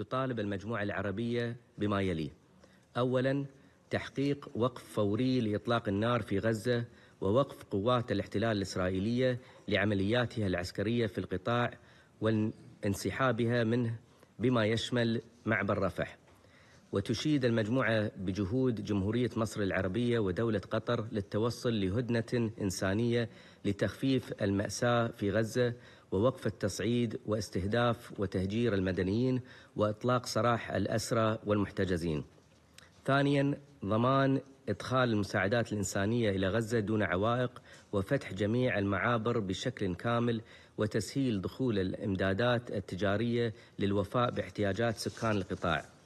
تطالب المجموعة العربية بما يلي أولا تحقيق وقف فوري لإطلاق النار في غزة ووقف قوات الاحتلال الإسرائيلية لعملياتها العسكرية في القطاع وانسحابها منه بما يشمل معبر رفح وتشيد المجموعة بجهود جمهورية مصر العربية ودولة قطر للتوصل لهدنة إنسانية لتخفيف المأساة في غزة ووقف التصعيد واستهداف وتهجير المدنيين واطلاق سراح الاسرى والمحتجزين. ثانيا ضمان ادخال المساعدات الانسانيه الى غزه دون عوائق وفتح جميع المعابر بشكل كامل وتسهيل دخول الامدادات التجاريه للوفاء باحتياجات سكان القطاع.